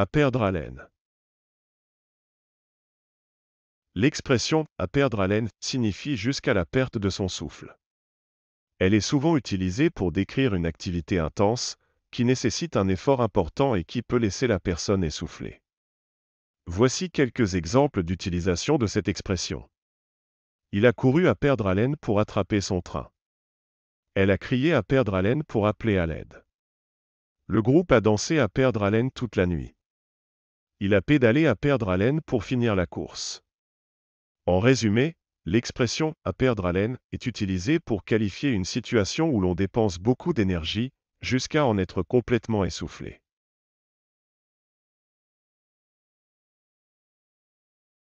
à perdre haleine. L'expression à perdre haleine signifie jusqu'à la perte de son souffle. Elle est souvent utilisée pour décrire une activité intense, qui nécessite un effort important et qui peut laisser la personne essoufflée. Voici quelques exemples d'utilisation de cette expression. Il a couru à perdre haleine pour attraper son train. Elle a crié à perdre haleine pour appeler à l'aide. Le groupe a dansé à perdre haleine toute la nuit il a pédalé à perdre haleine pour finir la course. En résumé, l'expression à perdre haleine est utilisée pour qualifier une situation où l'on dépense beaucoup d'énergie, jusqu'à en être complètement essoufflé.